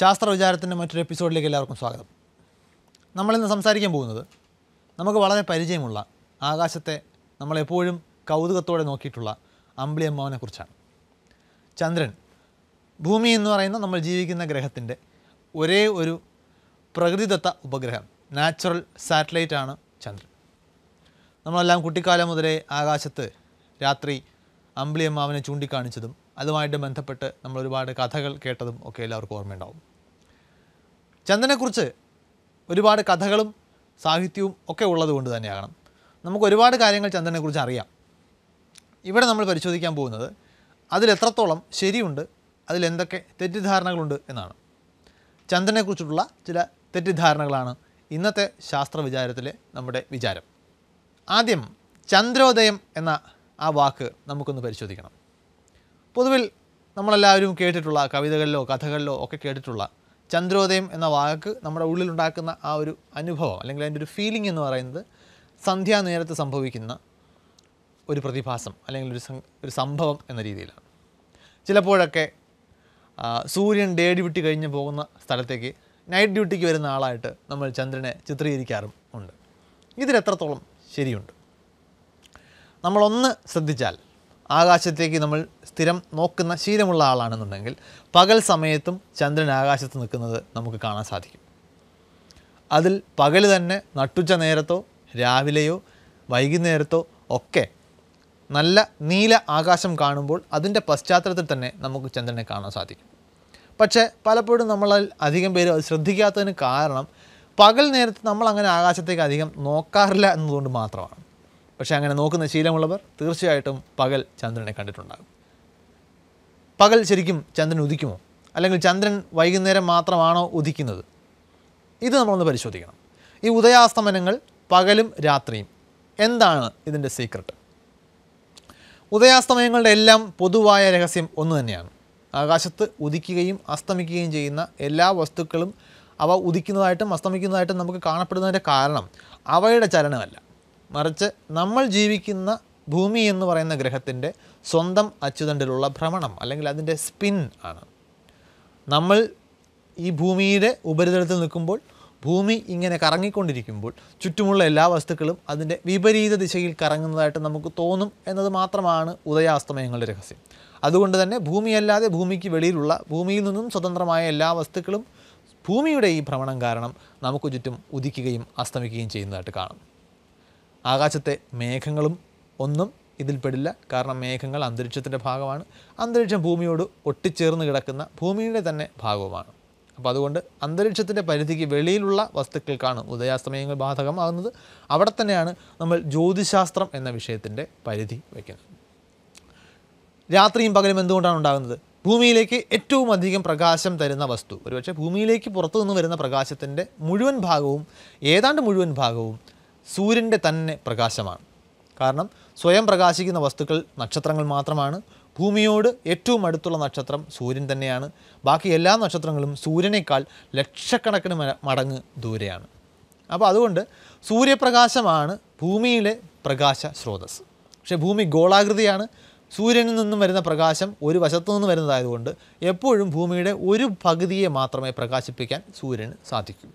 ശാസ്ത്ര വിചാരത്തിൻ്റെ മറ്റൊരു എപ്പിസോഡിലേക്ക് എല്ലാവർക്കും സ്വാഗതം നമ്മളിന്ന് സംസാരിക്കാൻ പോകുന്നത് നമുക്ക് വളരെ പരിചയമുള്ള ആകാശത്തെ നമ്മളെപ്പോഴും കൗതുകത്തോടെ നോക്കിയിട്ടുള്ള കുറിച്ചാണ് ചന്ദ്രൻ ഭൂമി എന്ന് പറയുന്ന നമ്മൾ ജീവിക്കുന്ന ഗ്രഹത്തിൻ്റെ ഒരേ ഒരു പ്രകൃതിദത്ത ഉപഗ്രഹം നാച്ചുറൽ സാറ്റലൈറ്റ് ആണ് ചന്ദ്രൻ നമ്മളെല്ലാം കുട്ടിക്കാലം മുതലേ ആകാശത്ത് രാത്രി അമ്പിളിയമ്മാവനെ ചൂണ്ടിക്കാണിച്ചതും അതുമായിട്ട് ബന്ധപ്പെട്ട് നമ്മൾ ഒരുപാട് കഥകൾ കേട്ടതും ഒക്കെ എല്ലാവർക്കും ഓർമ്മയുണ്ടാവും ചന്ദനെക്കുറിച്ച് ഒരുപാട് കഥകളും സാഹിത്യവും ഒക്കെ ഉള്ളതുകൊണ്ട് തന്നെയാകണം നമുക്ക് ഒരുപാട് കാര്യങ്ങൾ ചന്ദനെക്കുറിച്ച് അറിയാം ഇവിടെ നമ്മൾ പരിശോധിക്കാൻ പോകുന്നത് അതിലെത്രത്തോളം ശരിയുണ്ട് അതിലെന്തൊക്കെ തെറ്റിദ്ധാരണകളുണ്ട് എന്നാണ് ചന്ദനെക്കുറിച്ചിട്ടുള്ള ചില തെറ്റിദ്ധാരണകളാണ് ഇന്നത്തെ ശാസ്ത്ര വിചാരത്തിലെ നമ്മുടെ വിചാരം ആദ്യം ചന്ദ്രോദയം എന്ന ആ വാക്ക് നമുക്കൊന്ന് പരിശോധിക്കണം പൊതുവിൽ നമ്മളെല്ലാവരും കേട്ടിട്ടുള്ള കവിതകളിലോ കഥകളിലോ ഒക്കെ കേട്ടിട്ടുള്ള ചന്ദ്രോദയം എന്ന വാക്ക് നമ്മുടെ ഉള്ളിലുണ്ടാക്കുന്ന ആ ഒരു അനുഭവം അല്ലെങ്കിൽ അതിൻ്റെ ഒരു ഫീലിംഗ് എന്ന് പറയുന്നത് സന്ധ്യാനേരത്ത് സംഭവിക്കുന്ന ഒരു പ്രതിഭാസം അല്ലെങ്കിൽ ഒരു ഒരു സംഭവം എന്ന രീതിയിലാണ് ചിലപ്പോഴൊക്കെ സൂര്യൻ ഡേ ഡ്യൂട്ടി കഴിഞ്ഞ് പോകുന്ന സ്ഥലത്തേക്ക് നൈറ്റ് ഡ്യൂട്ടിക്ക് വരുന്ന ആളായിട്ട് നമ്മൾ ചന്ദ്രനെ ചിത്രീകരിക്കാറും ഉണ്ട് ഇതിലെത്രത്തോളം ശരിയുണ്ട് നമ്മളൊന്ന് ശ്രദ്ധിച്ചാൽ ആകാശത്തേക്ക് നമ്മൾ സ്ഥിരം നോക്കുന്ന ശീലമുള്ള ആളാണെന്നുണ്ടെങ്കിൽ പകൽ സമയത്തും ചന്ദ്രൻ ആകാശത്ത് നിൽക്കുന്നത് നമുക്ക് കാണാൻ സാധിക്കും അതിൽ പകൽ തന്നെ നട്ടുച്ച നേരത്തോ രാവിലെയോ വൈകുന്നേരത്തോ ഒക്കെ നല്ല നീല ആകാശം കാണുമ്പോൾ അതിൻ്റെ പശ്ചാത്തലത്തിൽ തന്നെ നമുക്ക് ചന്ദ്രനെ കാണാൻ സാധിക്കും പക്ഷേ പലപ്പോഴും നമ്മൾ അധികം പേര് അത് ശ്രദ്ധിക്കാത്തതിന് കാരണം പകൽ നേരത്ത് നമ്മൾ അങ്ങനെ ആകാശത്തേക്ക് അധികം നോക്കാറില്ല എന്നതുകൊണ്ട് മാത്രമാണ് പക്ഷേ അങ്ങനെ നോക്കുന്ന ശീലമുള്ളവർ തീർച്ചയായിട്ടും പകൽ ചന്ദ്രനെ കണ്ടിട്ടുണ്ടാകും പകൽ ശരിക്കും ചന്ദ്രൻ ഉദിക്കുമോ അല്ലെങ്കിൽ ചന്ദ്രൻ വൈകുന്നേരം മാത്രമാണോ ഉദിക്കുന്നത് ഇത് നമ്മളൊന്ന് പരിശോധിക്കണം ഈ ഉദയാസ്തമനങ്ങൾ പകലും രാത്രിയും എന്താണ് ഇതിൻ്റെ സീക്രട്ട് ഉദയാസ്തമയങ്ങളുടെ എല്ലാം പൊതുവായ രഹസ്യം ഒന്നു തന്നെയാണ് ആകാശത്ത് ഉദിക്കുകയും അസ്തമിക്കുകയും ചെയ്യുന്ന എല്ലാ വസ്തുക്കളും അവ ഉദിക്കുന്നതായിട്ടും അസ്തമിക്കുന്നതായിട്ടും നമുക്ക് കാണപ്പെടുന്നതിൻ്റെ കാരണം അവയുടെ ചലനമല്ല മറിച്ച് നമ്മൾ ജീവിക്കുന്ന ഭൂമി എന്ന് പറയുന്ന ഗ്രഹത്തിൻ്റെ സ്വന്തം അച്ചുതണ്ടിലുള്ള ഭ്രമണം അല്ലെങ്കിൽ അതിൻ്റെ സ്പിൻ ആണ് നമ്മൾ ഈ ഭൂമിയുടെ ഉപരിതലത്തിൽ നിൽക്കുമ്പോൾ ഭൂമി ഇങ്ങനെ കറങ്ങിക്കൊണ്ടിരിക്കുമ്പോൾ ചുറ്റുമുള്ള എല്ലാ വസ്തുക്കളും അതിൻ്റെ വിപരീത ദിശയിൽ കറങ്ങുന്നതായിട്ട് നമുക്ക് തോന്നും എന്നത് മാത്രമാണ് ഉദയാസ്തമയങ്ങളുടെ രഹസ്യം അതുകൊണ്ട് തന്നെ ഭൂമിയല്ലാതെ ഭൂമിക്ക് വെളിയിലുള്ള ഭൂമിയിൽ നിന്നും സ്വതന്ത്രമായ എല്ലാ വസ്തുക്കളും ഭൂമിയുടെ ഈ ഭ്രമണം കാരണം നമുക്ക് ചുറ്റും ഉദിക്കുകയും അസ്തമിക്കുകയും ചെയ്യുന്നതായിട്ട് കാണും ആകാശത്തെ മേഘങ്ങളും ഒന്നും ഇതിൽപ്പെടില്ല കാരണം മേഘങ്ങൾ അന്തരീക്ഷത്തിൻ്റെ ഭാഗമാണ് അന്തരീക്ഷം ഭൂമിയോട് ഒട്ടിച്ചേർന്ന് കിടക്കുന്ന ഭൂമിയുടെ തന്നെ ഭാഗവുമാണ് അപ്പോൾ അതുകൊണ്ട് അന്തരീക്ഷത്തിൻ്റെ പരിധിക്ക് വെളിയിലുള്ള വസ്തുക്കൾക്കാണ് ഉദയാസ്തമയങ്ങൾ ബാധകമാകുന്നത് അവിടെ തന്നെയാണ് നമ്മൾ ജ്യോതിശാസ്ത്രം എന്ന വിഷയത്തിൻ്റെ പരിധി വയ്ക്കുന്നത് രാത്രിയും പകലും എന്തുകൊണ്ടാണ് ഉണ്ടാകുന്നത് ഭൂമിയിലേക്ക് ഏറ്റവും അധികം പ്രകാശം തരുന്ന വസ്തു ഒരുപക്ഷെ ഭൂമിയിലേക്ക് പുറത്തു നിന്ന് വരുന്ന പ്രകാശത്തിൻ്റെ മുഴുവൻ ഭാഗവും ഏതാണ്ട് മുഴുവൻ ഭാഗവും സൂര്യൻ്റെ തന്നെ പ്രകാശമാണ് കാരണം സ്വയം പ്രകാശിക്കുന്ന വസ്തുക്കൾ നക്ഷത്രങ്ങൾ മാത്രമാണ് ഭൂമിയോട് ഏറ്റവും അടുത്തുള്ള നക്ഷത്രം സൂര്യൻ തന്നെയാണ് ബാക്കി എല്ലാ നക്ഷത്രങ്ങളും സൂര്യനേക്കാൾ ലക്ഷക്കണക്കിന് മടങ്ങ് ദൂരെയാണ് അപ്പോൾ അതുകൊണ്ട് സൂര്യപ്രകാശമാണ് ഭൂമിയിലെ പ്രകാശ സ്രോതസ് പക്ഷേ ഭൂമി ഗോളാകൃതിയാണ് സൂര്യനിൽ നിന്നും വരുന്ന പ്രകാശം ഒരു വശത്തു നിന്ന് വരുന്നതായതുകൊണ്ട് എപ്പോഴും ഭൂമിയുടെ ഒരു പകുതിയെ മാത്രമേ പ്രകാശിപ്പിക്കാൻ സൂര്യന് സാധിക്കൂ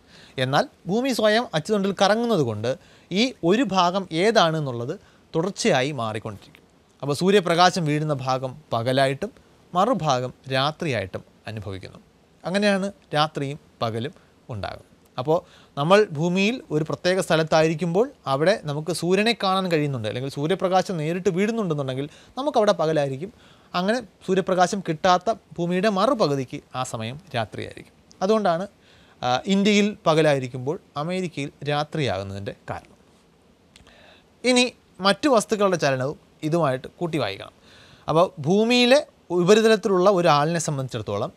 എന്നാൽ ഭൂമി സ്വയം അച്ചുതണ്ടിൽ കറങ്ങുന്നത് കൊണ്ട് ഈ ഒരു ഭാഗം ഏതാണ് എന്നുള്ളത് തുടർച്ചയായി മാറിക്കൊണ്ടിരിക്കും അപ്പോൾ സൂര്യപ്രകാശം വീഴുന്ന ഭാഗം പകലായിട്ടും മറുഭാഗം രാത്രിയായിട്ടും അനുഭവിക്കുന്നു അങ്ങനെയാണ് രാത്രിയും പകലും ഉണ്ടാകുന്നത് അപ്പോൾ നമ്മൾ ഭൂമിയിൽ ഒരു പ്രത്യേക സ്ഥലത്തായിരിക്കുമ്പോൾ അവിടെ നമുക്ക് സൂര്യനെ കാണാൻ കഴിയുന്നുണ്ട് അല്ലെങ്കിൽ സൂര്യപ്രകാശം നേരിട്ട് വീഴുന്നുണ്ടെന്നുണ്ടെങ്കിൽ നമുക്കവിടെ പകലായിരിക്കും അങ്ങനെ സൂര്യപ്രകാശം കിട്ടാത്ത ഭൂമിയുടെ മറുപകുതിക്ക് ആ സമയം രാത്രിയായിരിക്കും അതുകൊണ്ടാണ് ഇന്ത്യയിൽ പകലായിരിക്കുമ്പോൾ അമേരിക്കയിൽ രാത്രിയാകുന്നതിൻ്റെ കാരണം ഇനി മറ്റു വസ്തുക്കളുടെ ചലനവും ഇതുമായിട്ട് കൂട്ടി വായിക്കണം അപ്പോൾ ഭൂമിയിലെ ഉപരിതലത്തിലുള്ള ഒരു സംബന്ധിച്ചിടത്തോളം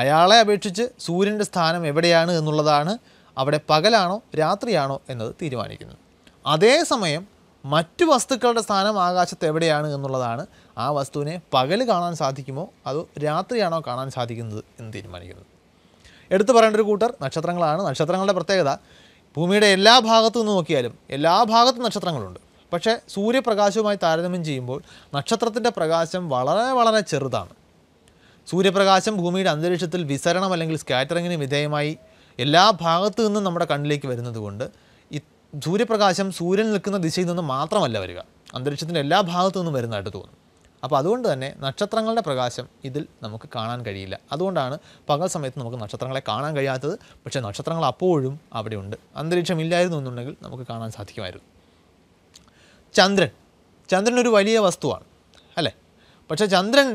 അയാളെ അപേക്ഷിച്ച് സൂര്യൻ്റെ സ്ഥാനം എവിടെയാണ് എന്നുള്ളതാണ് അവിടെ പകലാണോ രാത്രിയാണോ എന്നത് തീരുമാനിക്കുന്നത് അതേസമയം മറ്റു വസ്തുക്കളുടെ സ്ഥാനം ആകാശത്ത് എവിടെയാണ് എന്നുള്ളതാണ് ആ വസ്തുവിനെ പകൽ കാണാൻ സാധിക്കുമോ അതോ രാത്രിയാണോ കാണാൻ സാധിക്കുന്നത് എന്ന് തീരുമാനിക്കുന്നത് എടുത്തു പറയേണ്ട ഒരു കൂട്ടർ നക്ഷത്രങ്ങളാണ് നക്ഷത്രങ്ങളുടെ പ്രത്യേകത ഭൂമിയുടെ എല്ലാ ഭാഗത്തു നിന്ന് നോക്കിയാലും എല്ലാ ഭാഗത്തും നക്ഷത്രങ്ങളുണ്ട് പക്ഷേ സൂര്യപ്രകാശവുമായി താരതമ്യം ചെയ്യുമ്പോൾ നക്ഷത്രത്തിൻ്റെ പ്രകാശം വളരെ വളരെ ചെറുതാണ് സൂര്യപ്രകാശം ഭൂമിയുടെ അന്തരീക്ഷത്തിൽ വിസരണം അല്ലെങ്കിൽ സ്കാറ്ററിങ്ങിന് വിധേയമായി എല്ലാ ഭാഗത്തു നിന്നും നമ്മുടെ കണ്ണിലേക്ക് വരുന്നതുകൊണ്ട് ഈ സൂര്യപ്രകാശം സൂര്യൻ നിൽക്കുന്ന ദിശയിൽ നിന്ന് മാത്രമല്ല വരിക അന്തരീക്ഷത്തിൻ്റെ എല്ലാ ഭാഗത്തു നിന്നും വരുന്നതായിട്ട് തോന്നും അപ്പോൾ അതുകൊണ്ട് തന്നെ നക്ഷത്രങ്ങളുടെ പ്രകാശം ഇതിൽ നമുക്ക് കാണാൻ കഴിയില്ല അതുകൊണ്ടാണ് പകൽ സമയത്ത് നമുക്ക് നക്ഷത്രങ്ങളെ കാണാൻ കഴിയാത്തത് പക്ഷേ നക്ഷത്രങ്ങൾ അപ്പോഴും അവിടെയുണ്ട് അന്തരീക്ഷം ഇല്ലായിരുന്നു എന്നുണ്ടെങ്കിൽ നമുക്ക് കാണാൻ സാധിക്കുമായിരുന്നു ചന്ദ്രൻ ചന്ദ്രൻ ഒരു വലിയ വസ്തുവാണ് അല്ലേ പക്ഷേ ചന്ദ്രൻ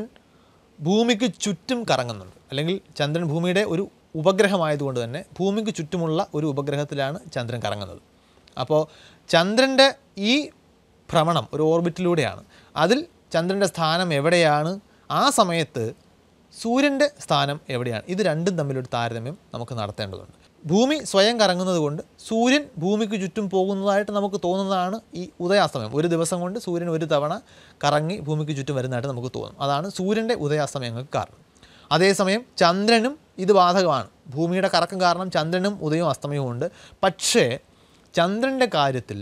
ഭൂമിക്ക് ചുറ്റും കറങ്ങുന്നുണ്ട് അല്ലെങ്കിൽ ചന്ദ്രൻ ഭൂമിയുടെ ഒരു ഉപഗ്രഹമായതുകൊണ്ട് തന്നെ ഭൂമിക്ക് ചുറ്റുമുള്ള ഒരു ഉപഗ്രഹത്തിലാണ് ചന്ദ്രൻ കറങ്ങുന്നത് അപ്പോൾ ചന്ദ്രൻ്റെ ഈ ഭ്രമണം ഒരു ഓർബിറ്റിലൂടെയാണ് അതിൽ ചന്ദ്രൻ്റെ സ്ഥാനം എവിടെയാണ് ആ സമയത്ത് സൂര്യൻ്റെ സ്ഥാനം എവിടെയാണ് ഇത് രണ്ടും തമ്മിലൊരു താരതമ്യം നമുക്ക് നടത്തേണ്ടതുണ്ട് ഭൂമി സ്വയം കറങ്ങുന്നത് കൊണ്ട് സൂര്യൻ ഭൂമിക്ക് ചുറ്റും പോകുന്നതായിട്ട് നമുക്ക് തോന്നുന്നതാണ് ഈ ഉദയാസ്തമയം ഒരു ദിവസം കൊണ്ട് സൂര്യൻ ഒരു തവണ കറങ്ങി ഭൂമിക്ക് ചുറ്റും വരുന്നതായിട്ട് നമുക്ക് തോന്നും അതാണ് സൂര്യൻ്റെ ഉദയാസ്തമയങ്ങൾക്ക് കാരണം അതേസമയം ചന്ദ്രനും ഇത് ബാധകമാണ് ഭൂമിയുടെ കറക്കം കാരണം ചന്ദ്രനും ഉദയവും അസ്തമയവും ഉണ്ട് പക്ഷേ ചന്ദ്രൻ്റെ കാര്യത്തിൽ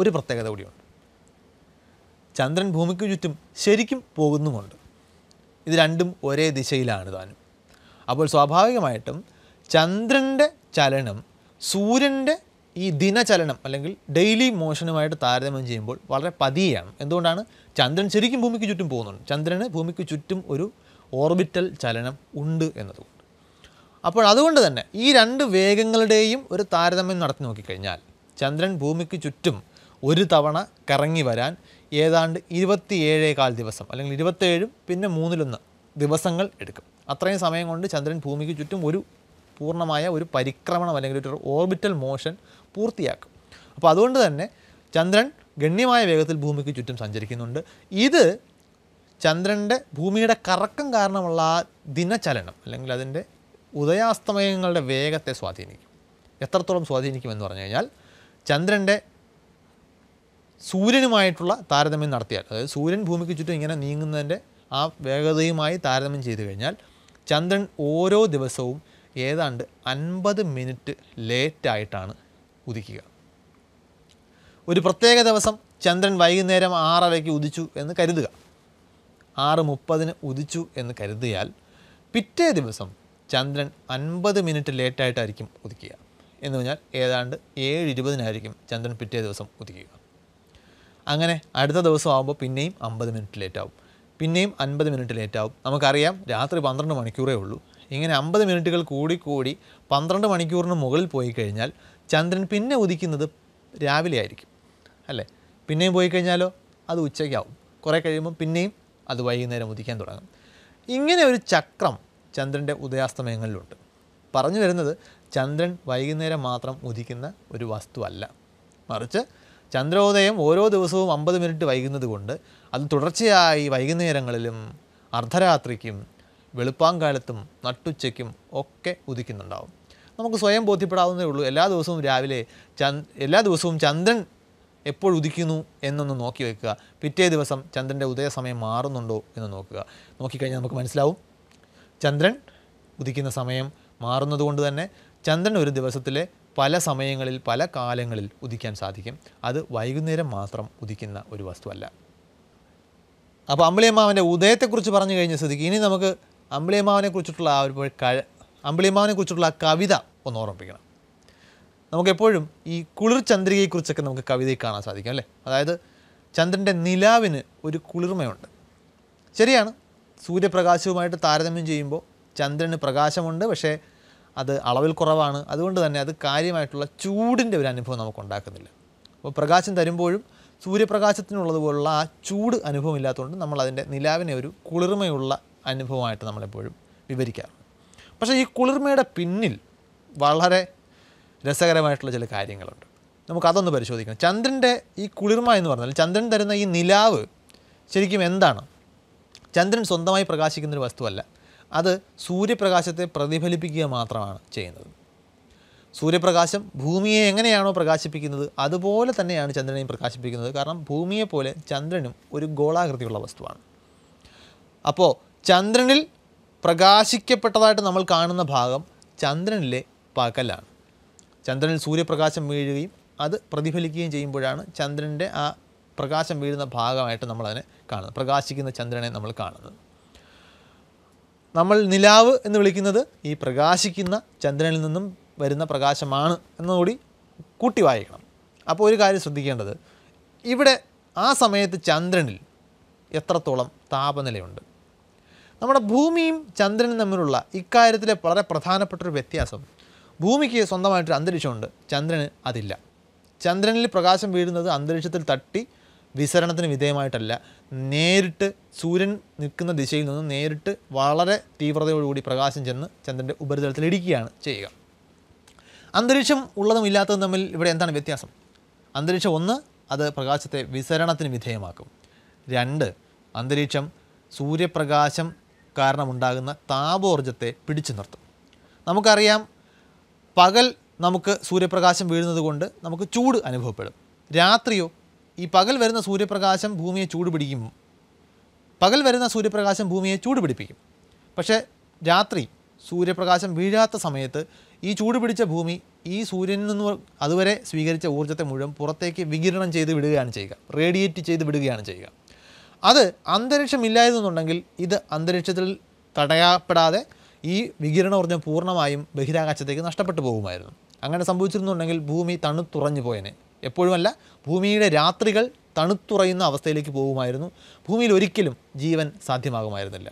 ഒരു പ്രത്യേകത കൂടിയുണ്ട് ചന്ദ്രൻ ഭൂമിക്ക് ചുറ്റും ശരിക്കും പോകുന്നുമുണ്ട് ഇത് രണ്ടും ഒരേ ദിശയിലാണ് താനും അപ്പോൾ സ്വാഭാവികമായിട്ടും ചന്ദ്രൻ്റെ ചലനം സൂര്യൻ്റെ ഈ ദിനചലനം അല്ലെങ്കിൽ ഡെയിലി മോഷനുമായിട്ട് താരതമ്യം ചെയ്യുമ്പോൾ വളരെ പതിയാണ് എന്തുകൊണ്ടാണ് ചന്ദ്രൻ ശരിക്കും ഭൂമിക്ക് ചുറ്റും പോകുന്നുണ്ട് ചന്ദ്രന് ഭൂമിക്ക് ചുറ്റും ഒരു ഓർബിറ്റൽ ചലനം ഉണ്ട് എന്നതുകൊണ്ട് അപ്പോൾ അതുകൊണ്ട് തന്നെ ഈ രണ്ട് വേഗങ്ങളുടെയും ഒരു താരതമ്യം നടത്തി നോക്കിക്കഴിഞ്ഞാൽ ചന്ദ്രൻ ഭൂമിക്ക് ചുറ്റും ഒരു തവണ കറങ്ങി വരാൻ ഏതാണ്ട് ഇരുപത്തിയേഴേകാൽ ദിവസം അല്ലെങ്കിൽ ഇരുപത്തേഴും പിന്നെ മൂന്നിലൊന്ന് ദിവസങ്ങൾ എടുക്കും അത്രയും സമയം കൊണ്ട് ചന്ദ്രൻ ഭൂമിക്ക് ചുറ്റും ഒരു പൂർണ്ണമായ ഒരു പരിക്രമണം അല്ലെങ്കിൽ ഒരു ഓർബിറ്റൽ മോഷൻ പൂർത്തിയാക്കും അപ്പോൾ അതുകൊണ്ട് തന്നെ ചന്ദ്രൻ ഗണ്യമായ വേഗത്തിൽ ഭൂമിക്ക് ചുറ്റും സഞ്ചരിക്കുന്നുണ്ട് ഇത് ചന്ദ്രൻ്റെ ഭൂമിയുടെ കറക്കം കാരണമുള്ള ആ ദിനചലനം അല്ലെങ്കിൽ അതിൻ്റെ ഉദയാസ്തമയങ്ങളുടെ വേഗത്തെ സ്വാധീനിക്കും എത്രത്തോളം സ്വാധീനിക്കുമെന്ന് പറഞ്ഞു കഴിഞ്ഞാൽ ചന്ദ്രൻ്റെ സൂര്യനുമായിട്ടുള്ള താരതമ്യം നടത്തിയാൽ അതായത് സൂര്യൻ ഭൂമിക്ക് ചുറ്റും ഇങ്ങനെ നീങ്ങുന്നതിൻ്റെ ആ വേഗതയുമായി താരതമ്യം ചെയ്തു കഴിഞ്ഞാൽ ചന്ദ്രൻ ഓരോ ദിവസവും ഏതാണ്ട് അൻപത് മിനിറ്റ് ലേറ്റായിട്ടാണ് ഉദിക്കുക ഒരു പ്രത്യേക ദിവസം ചന്ദ്രൻ വൈകുന്നേരം ആറരയ്ക്ക് ഉദിച്ചു എന്ന് കരുതുക ആറ് മുപ്പതിന് ഉദിച്ചു എന്ന് കരുതിയാൽ പിറ്റേ ദിവസം ചന്ദ്രൻ അൻപത് മിനിറ്റ് ലേറ്റായിട്ടായിരിക്കും ഉദിക്കുക എന്ന് പറഞ്ഞാൽ ഏതാണ്ട് ഏഴ് ഇരുപതിനായിരിക്കും ചന്ദ്രൻ പിറ്റേ ദിവസം ഉദിക്കുക അങ്ങനെ അടുത്ത ദിവസം ആകുമ്പോൾ പിന്നെയും അമ്പത് മിനിറ്റ് ലേറ്റാവും പിന്നെയും അൻപത് മിനിറ്റ് ലേറ്റാവും നമുക്കറിയാം രാത്രി പന്ത്രണ്ട് മണിക്കൂറേ ഉള്ളൂ ഇങ്ങനെ അമ്പത് മിനിറ്റുകൾ കൂടി കൂടി പന്ത്രണ്ട് മണിക്കൂറിന് മുകളിൽ പോയി കഴിഞ്ഞാൽ ചന്ദ്രൻ പിന്നെ ഉദിക്കുന്നത് രാവിലെ ആയിരിക്കും അല്ലേ പിന്നെയും പോയി കഴിഞ്ഞാലോ അത് ഉച്ചയ്ക്കാവും കുറേ കഴിയുമ്പോൾ പിന്നെയും അത് വൈകുന്നേരം ഉദിക്കാൻ തുടങ്ങും ഇങ്ങനെ ഒരു ചക്രം ചന്ദ്രൻ്റെ ഉദയാസ്തമയങ്ങളിലുണ്ട് പറഞ്ഞു വരുന്നത് ചന്ദ്രൻ വൈകുന്നേരം മാത്രം ഉദിക്കുന്ന ഒരു വസ്തുവല്ല മറിച്ച് ചന്ദ്രോദയം ഓരോ ദിവസവും അമ്പത് മിനിറ്റ് വൈകുന്നത് കൊണ്ട് അത് തുടർച്ചയായി വൈകുന്നേരങ്ങളിലും അർദ്ധരാത്രിക്കും വെളുപ്പാങ്കാലത്തും നട്ടുച്ചയ്ക്കും ഒക്കെ ഉദിക്കുന്നുണ്ടാവും നമുക്ക് സ്വയം ബോധ്യപ്പെടാവുന്നേ ഉള്ളൂ എല്ലാ ദിവസവും രാവിലെ എല്ലാ ദിവസവും ചന്ദ്രൻ എപ്പോൾ ഉദിക്കുന്നു എന്നൊന്ന് നോക്കി വെക്കുക പിറ്റേ ദിവസം ചന്ദ്രൻ്റെ ഉദയസമയം മാറുന്നുണ്ടോ എന്ന് നോക്കുക നോക്കിക്കഴിഞ്ഞാൽ നമുക്ക് മനസ്സിലാവും ചന്ദ്രൻ ഉദിക്കുന്ന സമയം മാറുന്നതുകൊണ്ട് തന്നെ ചന്ദ്രൻ ഒരു ദിവസത്തിലെ പല സമയങ്ങളിൽ പല കാലങ്ങളിൽ ഉദിക്കാൻ സാധിക്കും അത് വൈകുന്നേരം മാത്രം ഉദിക്കുന്ന ഒരു വസ്തുവല്ല അപ്പോൾ അമ്പിളിയമ്മാവൻ്റെ ഉദയത്തെക്കുറിച്ച് പറഞ്ഞു കഴിഞ്ഞ സ്ഥിതിക്ക് ഇനി നമുക്ക് അമ്പിളിയമ്മാവനെ കുറിച്ചിട്ടുള്ള ആ ഒരു അമ്പിളിയമ്മാവനെ കുറിച്ചിട്ടുള്ള ആ കവിത ഒന്ന് ഓർമ്മിപ്പിക്കണം നമുക്കെപ്പോഴും ഈ കുളിർ ചന്ദ്രികയെക്കുറിച്ചൊക്കെ നമുക്ക് കവിതയിൽ കാണാൻ സാധിക്കും അല്ലേ അതായത് ചന്ദ്രൻ്റെ നിലാവിന് ഒരു കുളിർമയുണ്ട് ശരിയാണ് സൂര്യപ്രകാശവുമായിട്ട് താരതമ്യം ചെയ്യുമ്പോൾ ചന്ദ്രന് പ്രകാശമുണ്ട് പക്ഷേ അത് അളവിൽ കുറവാണ് അതുകൊണ്ട് തന്നെ അത് കാര്യമായിട്ടുള്ള ചൂടിൻ്റെ ഒരു അനുഭവം നമുക്ക് ഉണ്ടാക്കുന്നില്ല അപ്പോൾ പ്രകാശം തരുമ്പോഴും സൂര്യപ്രകാശത്തിനുള്ളതുപോലുള്ള ആ ചൂട് അനുഭവം ഇല്ലാത്തതുകൊണ്ട് നമ്മൾ അതിൻ്റെ നിലാവിനെ ഒരു കുളിർമയുള്ള അനുഭവമായിട്ട് നമ്മളെപ്പോഴും വിവരിക്കാറുണ്ട് പക്ഷേ ഈ കുളിർമയുടെ പിന്നിൽ വളരെ രസകരമായിട്ടുള്ള ചില കാര്യങ്ങളുണ്ട് നമുക്കതൊന്ന് പരിശോധിക്കണം ചന്ദ്രൻ്റെ ഈ കുളിർമ എന്ന് പറഞ്ഞാൽ ചന്ദ്രൻ തരുന്ന ഈ നിലാവ് ശരിക്കും എന്താണ് ചന്ദ്രൻ സ്വന്തമായി പ്രകാശിക്കുന്നൊരു വസ്തുവല്ല അത് സൂര്യപ്രകാശത്തെ പ്രതിഫലിപ്പിക്കുക മാത്രമാണ് ചെയ്യുന്നത് സൂര്യപ്രകാശം ഭൂമിയെ എങ്ങനെയാണോ പ്രകാശിപ്പിക്കുന്നത് അതുപോലെ തന്നെയാണ് ചന്ദ്രനെയും പ്രകാശിപ്പിക്കുന്നത് കാരണം ഭൂമിയെ പോലെ ചന്ദ്രനും ഒരു ഗോളാകൃതിയുള്ള വസ്തുവാണ് അപ്പോൾ ചന്ദ്രനിൽ പ്രകാശിക്കപ്പെട്ടതായിട്ട് നമ്മൾ കാണുന്ന ഭാഗം ചന്ദ്രനിലെ പകലാണ് ചന്ദ്രനിൽ സൂര്യപ്രകാശം വീഴുകയും അത് പ്രതിഫലിക്കുകയും ചെയ്യുമ്പോഴാണ് ചന്ദ്രൻ്റെ ആ പ്രകാശം വീഴുന്ന ഭാഗമായിട്ട് നമ്മളതിനെ കാണുന്നത് പ്രകാശിക്കുന്ന ചന്ദ്രനെ നമ്മൾ കാണുന്നത് നമ്മൾ നിലാവ് എന്ന് വിളിക്കുന്നത് ഈ പ്രകാശിക്കുന്ന ചന്ദ്രനിൽ നിന്നും വരുന്ന പ്രകാശമാണ് എന്നുകൂടി കൂട്ടി വായിക്കണം അപ്പോൾ ഒരു കാര്യം ശ്രദ്ധിക്കേണ്ടത് ഇവിടെ ആ സമയത്ത് ചന്ദ്രനിൽ എത്രത്തോളം താപനിലയുണ്ട് നമ്മുടെ ഭൂമിയും ചന്ദ്രനും തമ്മിലുള്ള ഇക്കാര്യത്തിലെ വളരെ പ്രധാനപ്പെട്ട ഒരു വ്യത്യാസം ഭൂമിക്ക് സ്വന്തമായിട്ടൊരു അന്തരീക്ഷമുണ്ട് ചന്ദ്രന് അതില്ല ചന്ദ്രനിൽ പ്രകാശം വീഴുന്നത് അന്തരീക്ഷത്തിൽ തട്ടി വിസരണത്തിന് വിധേയമായിട്ടല്ല നേരിട്ട് സൂര്യൻ നിൽക്കുന്ന ദിശയിൽ നിന്ന് നേരിട്ട് വളരെ തീവ്രതയോടുകൂടി പ്രകാശം ചെന്ന് ചന്ദ്രൻ്റെ ഉപരിതലത്തിൽ ഇടിക്കുകയാണ് ചെയ്യുക അന്തരീക്ഷം ഉള്ളതും ഇല്ലാത്തതും തമ്മിൽ ഇവിടെ എന്താണ് വ്യത്യാസം അന്തരീക്ഷം ഒന്ന് അത് പ്രകാശത്തെ വിസരണത്തിന് വിധേയമാക്കും രണ്ട് അന്തരീക്ഷം സൂര്യപ്രകാശം കാരണമുണ്ടാകുന്ന താപോർജ്ജത്തെ പിടിച്ചു നിർത്തും നമുക്കറിയാം പകൽ നമുക്ക് സൂര്യപ്രകാശം വീഴുന്നത് കൊണ്ട് നമുക്ക് ചൂട് അനുഭവപ്പെടും രാത്രിയോ ഈ പകൽ വരുന്ന സൂര്യപ്രകാശം ഭൂമിയെ ചൂട് പിടിക്കും പകൽ വരുന്ന സൂര്യപ്രകാശം ഭൂമിയെ ചൂട് പിടിപ്പിക്കും പക്ഷേ രാത്രി സൂര്യപ്രകാശം വീഴാത്ത സമയത്ത് ഈ ചൂട് പിടിച്ച ഭൂമി ഈ സൂര്യനിൽ നിന്ന് അതുവരെ സ്വീകരിച്ച ഊർജ്ജത്തെ മുഴുവൻ പുറത്തേക്ക് വികിരണം ചെയ്ത് വിടുകയാണ് ചെയ്യുക റേഡിയേറ്റ് ചെയ്ത് വിടുകയാണ് ചെയ്യുക അത് അന്തരീക്ഷമില്ലായിരുന്നുണ്ടെങ്കിൽ ഇത് അന്തരീക്ഷത്തിൽ തടയപ്പെടാതെ ഈ ഊർജ്ജം പൂർണ്ണമായും ബഹിരാകാശത്തേക്ക് നഷ്ടപ്പെട്ടു പോകുമായിരുന്നു അങ്ങനെ സംഭവിച്ചിരുന്നുണ്ടെങ്കിൽ ഭൂമി തണുത്തുറഞ്ഞു പോയനെ എപ്പോഴുമല്ല ഭൂമിയുടെ രാത്രികൾ തണുത്തുറയുന്ന അവസ്ഥയിലേക്ക് പോകുമായിരുന്നു ഭൂമിയിൽ ഒരിക്കലും ജീവൻ സാധ്യമാകുമായിരുന്നില്ല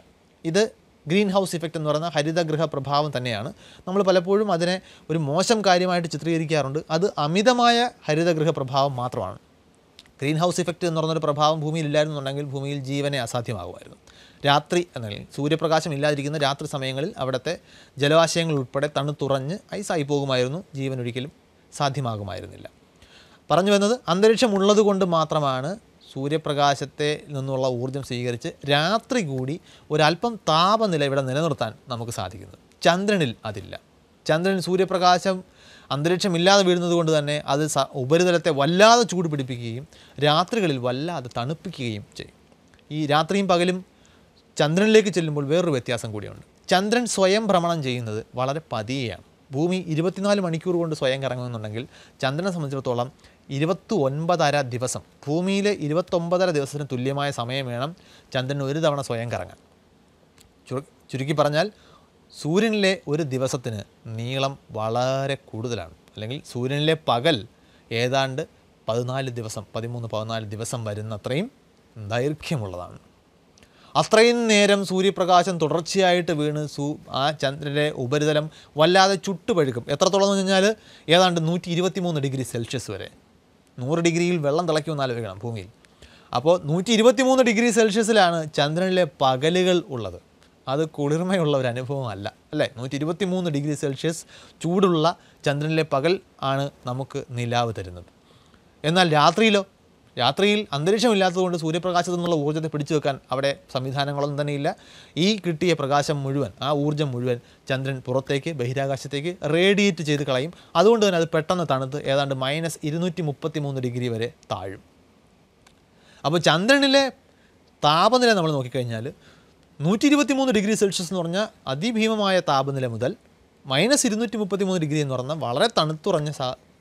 ഇത് ഗ്രീൻ ഹൗസ് ഇഫക്റ്റ് എന്ന് പറയുന്ന ഹരിതഗൃഹ പ്രഭാവം തന്നെയാണ് നമ്മൾ പലപ്പോഴും അതിനെ ഒരു മോശം കാര്യമായിട്ട് ചിത്രീകരിക്കാറുണ്ട് അത് അമിതമായ ഹരിതഗൃഹ പ്രഭാവം മാത്രമാണ് ഗ്രീൻ ഹൗസ് ഇഫക്റ്റ് എന്ന് പറഞ്ഞൊരു പ്രഭാവം ഭൂമിയിൽ ഇല്ലായിരുന്നുണ്ടെങ്കിൽ ഭൂമിയിൽ ജീവനെ അസാധ്യമാകുമായിരുന്നു രാത്രി എന്നല്ലെങ്കിൽ സൂര്യപ്രകാശം ഇല്ലാതിരിക്കുന്ന രാത്രി സമയങ്ങളിൽ അവിടുത്തെ ജലവാശയങ്ങൾ ഉൾപ്പെടെ തണുത്തുറഞ്ഞ് ഐസായി പോകുമായിരുന്നു ജീവൻ ഒരിക്കലും സാധ്യമാകുമായിരുന്നില്ല പറഞ്ഞു വന്നത് അന്തരീക്ഷമുള്ളത് കൊണ്ട് മാത്രമാണ് സൂര്യപ്രകാശത്തെ നിന്നുള്ള ഊർജ്ജം സ്വീകരിച്ച് രാത്രി കൂടി ഒരല്പം താപനില ഇവിടെ നിലനിർത്താൻ നമുക്ക് സാധിക്കുന്നത് ചന്ദ്രനിൽ അതില്ല ചന്ദ്രൻ സൂര്യപ്രകാശം അന്തരീക്ഷമില്ലാതെ വീഴുന്നത് കൊണ്ട് തന്നെ അത് ഉപരിതലത്തെ വല്ലാതെ ചൂട് പിടിപ്പിക്കുകയും രാത്രികളിൽ വല്ലാതെ തണുപ്പിക്കുകയും ചെയ്യും ഈ രാത്രിയും പകലും ചന്ദ്രനിലേക്ക് ചെല്ലുമ്പോൾ വേറൊരു വ്യത്യാസം കൂടിയുണ്ട് ചന്ദ്രൻ സ്വയം ഭ്രമണം ചെയ്യുന്നത് വളരെ പതിയെയാണ് ഭൂമി ഇരുപത്തിനാല് മണിക്കൂർ കൊണ്ട് സ്വയം കറങ്ങുന്നുണ്ടെങ്കിൽ ചന്ദ്രനെ സംബന്ധിച്ചിടത്തോളം ഇരുപത്തി ഒൻപതര ദിവസം ഭൂമിയിലെ ഇരുപത്തൊമ്പതര ദിവസത്തിന് തുല്യമായ സമയം വേണം ചന്ദ്രൻ ഒരു തവണ സ്വയം കറങ്ങാൻ ചുരുക്കി പറഞ്ഞാൽ സൂര്യനിലെ ഒരു ദിവസത്തിന് നീളം വളരെ കൂടുതലാണ് അല്ലെങ്കിൽ സൂര്യനിലെ പകൽ ഏതാണ്ട് പതിനാല് ദിവസം പതിമൂന്ന് പതിനാല് ദിവസം വരുന്ന അത്രയും ദൈർഘ്യമുള്ളതാണ് അത്രയും നേരം സൂര്യപ്രകാശം തുടർച്ചയായിട്ട് വീണ് സൂ ആ ചന്ദ്രൻ്റെ ഉപരിതലം വല്ലാതെ ചുട്ടുപഴുക്കും എത്രത്തോളം എന്ന് കഴിഞ്ഞാൽ ഏതാണ്ട് നൂറ്റി ഇരുപത്തി മൂന്ന് ഡിഗ്രി സെൽഷ്യസ് വരെ നൂറ് ഡിഗ്രിയിൽ വെള്ളം തിളയ്ക്കുമെന്ന് ആലോചിക്കണം ഭൂമിയിൽ അപ്പോൾ നൂറ്റി ഇരുപത്തി മൂന്ന് ഡിഗ്രി സെൽഷ്യസിലാണ് ചന്ദ്രനിലെ പകലുകൾ ഉള്ളത് അത് കുളിർമയുള്ള ഒരു അനുഭവമല്ല അല്ലേ നൂറ്റി ഇരുപത്തി മൂന്ന് ഡിഗ്രി സെൽഷ്യസ് ചൂടുള്ള ചന്ദ്രനിലെ പകൽ ആണ് നമുക്ക് നിലാവ് തരുന്നത് എന്നാൽ രാത്രിയിലോ രാത്രിയിൽ അന്തരീക്ഷമില്ലാത്തതുകൊണ്ട് സൂര്യപ്രകാശത്തു നിന്നുള്ള ഊർജ്ജത്തെ പിടിച്ചു വെക്കാൻ അവിടെ സംവിധാനങ്ങളൊന്നും തന്നെയില്ല ഈ കിട്ടിയ പ്രകാശം മുഴുവൻ ആ ഊർജ്ജം മുഴുവൻ ചന്ദ്രൻ പുറത്തേക്ക് ബഹിരാകാശത്തേക്ക് റേഡിയേറ്റ് ചെയ്ത് കളയും അതുകൊണ്ട് തന്നെ അത് പെട്ടെന്ന് തണുത്ത് ഏതാണ്ട് മൈനസ് ഇരുന്നൂറ്റി മുപ്പത്തി മൂന്ന് ഡിഗ്രി വരെ താഴും അപ്പോൾ ചന്ദ്രനിലെ താപനില നമ്മൾ നോക്കിക്കഴിഞ്ഞാൽ നൂറ്റി ഇരുപത്തി മൂന്ന് ഡിഗ്രി സെൽഷ്യസ് എന്ന് പറഞ്ഞാൽ അതിഭീമമായ താപനില മുതൽ മൈനസ് ഇരുന്നൂറ്റി മുപ്പത്തി മൂന്ന് ഡിഗ്രി എന്ന് പറഞ്ഞാൽ വളരെ തണുത്തുറഞ്ഞ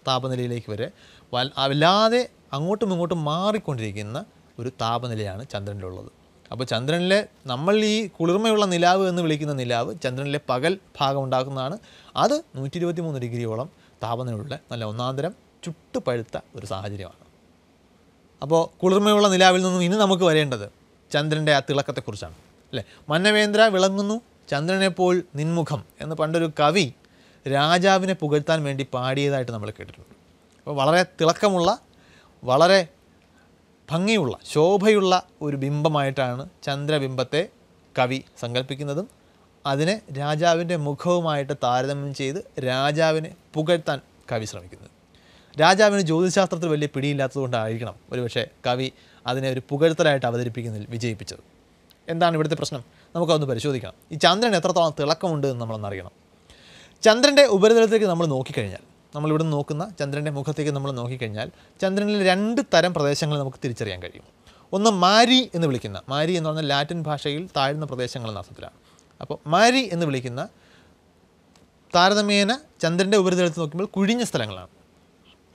താപനിലയിലേക്ക് വരെ വല്ലാതെ അങ്ങോട്ടും ഇങ്ങോട്ടും മാറിക്കൊണ്ടിരിക്കുന്ന ഒരു താപനിലയാണ് ചന്ദ്രനിലുള്ളത് അപ്പോൾ ചന്ദ്രനിലെ നമ്മൾ ഈ കുളിർമയുള്ള നിലാവ് എന്ന് വിളിക്കുന്ന നിലാവ് ചന്ദ്രനിലെ പകൽ ഭാഗം ഉണ്ടാക്കുന്നതാണ് അത് നൂറ്റി ഇരുപത്തി മൂന്ന് ഡിഗ്രിയോളം താപനിലുള്ള നല്ല ഒന്നാന്തരം ചുട്ടുപഴുത്ത ഒരു സാഹചര്യമാണ് അപ്പോൾ കുളിർമയുള്ള നിലാവിൽ നിന്നും ഇനി നമുക്ക് വരേണ്ടത് ചന്ദ്രൻ്റെ ആ തിളക്കത്തെക്കുറിച്ചാണ് അല്ലേ മന്നവേന്ദ്ര വിളങ്ങുന്നു ചന്ദ്രനെപ്പോൾ നിന്മുഖം എന്ന് പണ്ടൊരു കവി രാജാവിനെ പുകഴ്ത്താൻ വേണ്ടി പാടിയതായിട്ട് നമ്മൾ കേട്ടിട്ടുണ്ട് അപ്പോൾ വളരെ തിളക്കമുള്ള വളരെ ഭംഗിയുള്ള ശോഭയുള്ള ഒരു ബിംബമായിട്ടാണ് ചന്ദ്രബിംബത്തെ കവി സങ്കല്പിക്കുന്നതും അതിനെ രാജാവിൻ്റെ മുഖവുമായിട്ട് താരതമ്യം ചെയ്ത് രാജാവിനെ പുകഴ്ത്താൻ കവി ശ്രമിക്കുന്നത് രാജാവിന് ജ്യോതിശാസ്ത്രത്തിൽ വലിയ പിടിയില്ലാത്തതുകൊണ്ടായിരിക്കണം ഒരുപക്ഷെ കവി അതിനെ ഒരു പുകഴ്ത്തലായിട്ട് അവതരിപ്പിക്കുന്നതിൽ വിജയിപ്പിച്ചത് എന്താണ് ഇവിടുത്തെ പ്രശ്നം നമുക്കൊന്ന് പരിശോധിക്കാം ഈ ചന്ദ്രൻ എത്രത്തോളം തിളക്കമുണ്ട് എന്ന് നമ്മളൊന്നറിയണം ചന്ദ്രൻ്റെ ഉപരിതലത്തിലേക്ക് നമ്മൾ നോക്കിക്കഴിഞ്ഞാൽ നമ്മളിവിടെ നോക്കുന്ന ചന്ദ്രൻ്റെ മുഖത്തേക്ക് നമ്മൾ നോക്കിക്കഴിഞ്ഞാൽ ചന്ദ്രനിൽ രണ്ട് തരം പ്രദേശങ്ങൾ നമുക്ക് തിരിച്ചറിയാൻ കഴിയും ഒന്ന് മാരി എന്ന് വിളിക്കുന്ന മാരി എന്ന് പറഞ്ഞാൽ ലാറ്റിൻ ഭാഷയിൽ താഴ്ന്ന പ്രദേശങ്ങൾ എന്ന അർത്ഥത്തിലാണ് അപ്പോൾ മാരി എന്ന് വിളിക്കുന്ന താരതമ്യേന ചന്ദ്രൻ്റെ ഉപരിതലത്തിൽ നോക്കുമ്പോൾ കുഴിഞ്ഞ സ്ഥലങ്ങളാണ്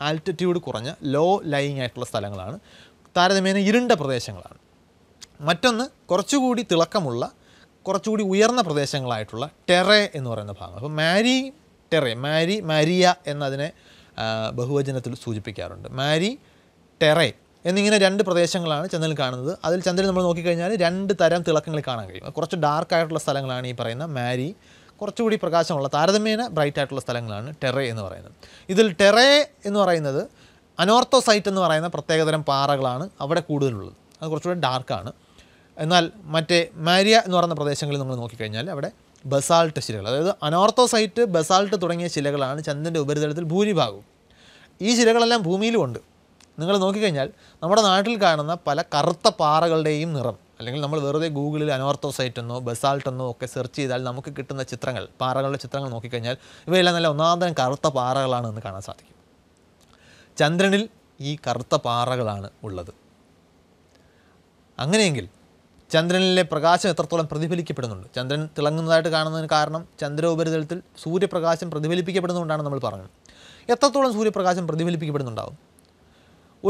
ആൾട്ടിറ്റ്യൂഡ് കുറഞ്ഞ ലോ ലൈങ് ആയിട്ടുള്ള സ്ഥലങ്ങളാണ് താരതമ്യേന ഇരുണ്ട പ്രദേശങ്ങളാണ് മറ്റൊന്ന് കുറച്ചുകൂടി തിളക്കമുള്ള കുറച്ചുകൂടി ഉയർന്ന പ്രദേശങ്ങളായിട്ടുള്ള ടെറെ എന്ന് പറയുന്ന ഭാഗം അപ്പോൾ മാരി ടെറെ മാരി മാരിയ എന്നതിനെ ബഹുവചനത്തിൽ സൂചിപ്പിക്കാറുണ്ട് മാരി ടെറെ എന്നിങ്ങനെ രണ്ട് പ്രദേശങ്ങളാണ് ചന്ദ്രനിൽ കാണുന്നത് അതിൽ ചന്ദ്രൻ നമ്മൾ നോക്കിക്കഴിഞ്ഞാൽ രണ്ട് തരം തിളക്കങ്ങൾ കാണാൻ കഴിയും കുറച്ച് ഡാർക്ക് ആയിട്ടുള്ള സ്ഥലങ്ങളാണ് ഈ പറയുന്ന മാരി കുറച്ചുകൂടി പ്രകാശമുള്ള താരതമ്യേന ബ്രൈറ്റ് ആയിട്ടുള്ള സ്ഥലങ്ങളാണ് ടെറെ എന്ന് പറയുന്നത് ഇതിൽ ടെറെ എന്ന് പറയുന്നത് അനോർത്തോസൈറ്റ് എന്ന് പറയുന്ന പ്രത്യേകതരം പാറകളാണ് അവിടെ കൂടുതലുള്ളത് അത് കുറച്ചുകൂടി ഡാർക്കാണ് എന്നാൽ മറ്റേ മാരിയ എന്ന് പറയുന്ന പ്രദേശങ്ങളിൽ നമ്മൾ നോക്കിക്കഴിഞ്ഞാൽ അവിടെ ബസാൾട്ട് ശിലകൾ അതായത് അനോർത്തോസൈറ്റ് ബസാൾട്ട് തുടങ്ങിയ ശിലകളാണ് ചന്ദ്രൻ്റെ ഉപരിതലത്തിൽ ഭൂരിഭാഗവും ഈ ശിലകളെല്ലാം ഭൂമിയിലുമുണ്ട് നിങ്ങൾ നോക്കിക്കഴിഞ്ഞാൽ നമ്മുടെ നാട്ടിൽ കാണുന്ന പല കറുത്ത പാറകളുടെയും നിറം അല്ലെങ്കിൽ നമ്മൾ വെറുതെ ഗൂഗിളിൽ അനോർത്തോസൈറ്റ് എന്നോ ബസാൾട്ട് എന്നോ ഒക്കെ സെർച്ച് ചെയ്താൽ നമുക്ക് കിട്ടുന്ന ചിത്രങ്ങൾ പാറകളുടെ ചിത്രങ്ങൾ നോക്കിക്കഴിഞ്ഞാൽ ഇവയെല്ലാം നല്ല ഒന്നാന്തരം കറുത്ത പാറകളാണ് എന്ന് കാണാൻ സാധിക്കും ചന്ദ്രനിൽ ഈ കറുത്ത പാറകളാണ് ഉള്ളത് അങ്ങനെയെങ്കിൽ ചന്ദ്രനിലെ പ്രകാശം എത്രത്തോളം പ്രതിഫലിക്കപ്പെടുന്നുണ്ട് ചന്ദ്രൻ തിളങ്ങുന്നതായിട്ട് കാണുന്നതിന് കാരണം ചന്ദ്ര ഉപരിതലത്തിൽ സൂര്യപ്രകാശം പ്രതിഫലിപ്പിക്കപ്പെടുന്നതുകൊണ്ടാണ് നമ്മൾ പറഞ്ഞത് എത്രത്തോളം സൂര്യപ്രകാശം പ്രതിഫലിപ്പിക്കപ്പെടുന്നുണ്ടാവും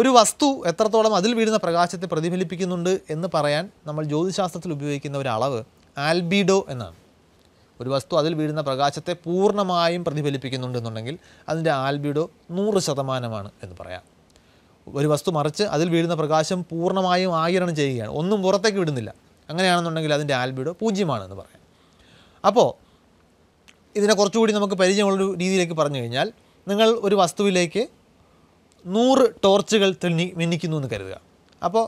ഒരു വസ്തു എത്രത്തോളം അതിൽ വീഴുന്ന പ്രകാശത്തെ പ്രതിഫലിപ്പിക്കുന്നുണ്ട് എന്ന് പറയാൻ നമ്മൾ ജ്യോതിശാസ്ത്രത്തിൽ ഉപയോഗിക്കുന്ന ഒരു അളവ് ആൽബിഡോ എന്നാണ് ഒരു വസ്തു അതിൽ വീഴുന്ന പ്രകാശത്തെ പൂർണ്ണമായും പ്രതിഫലിപ്പിക്കുന്നുണ്ടെന്നുണ്ടെങ്കിൽ അതിൻ്റെ ആൽബിഡോ നൂറ് ശതമാനമാണ് എന്ന് പറയാം ഒരു വസ്തു മറിച്ച് അതിൽ വീഴുന്ന പ്രകാശം പൂർണ്ണമായും ആകിരണം ചെയ്യുകയാണ് ഒന്നും പുറത്തേക്ക് വിടുന്നില്ല അങ്ങനെയാണെന്നുണ്ടെങ്കിൽ അതിൻ്റെ ആൽബിഡോ പൂജ്യമാണെന്ന് പറയാം അപ്പോൾ ഇതിനെ കുറച്ചുകൂടി നമുക്ക് പരിചയമുള്ളൊരു രീതിയിലേക്ക് പറഞ്ഞു കഴിഞ്ഞാൽ നിങ്ങൾ ഒരു വസ്തുവിലേക്ക് നൂറ് ടോർച്ചുകൾ തെളിഞ്ഞി മിന്നിക്കുന്നു എന്ന് കരുതുക അപ്പോൾ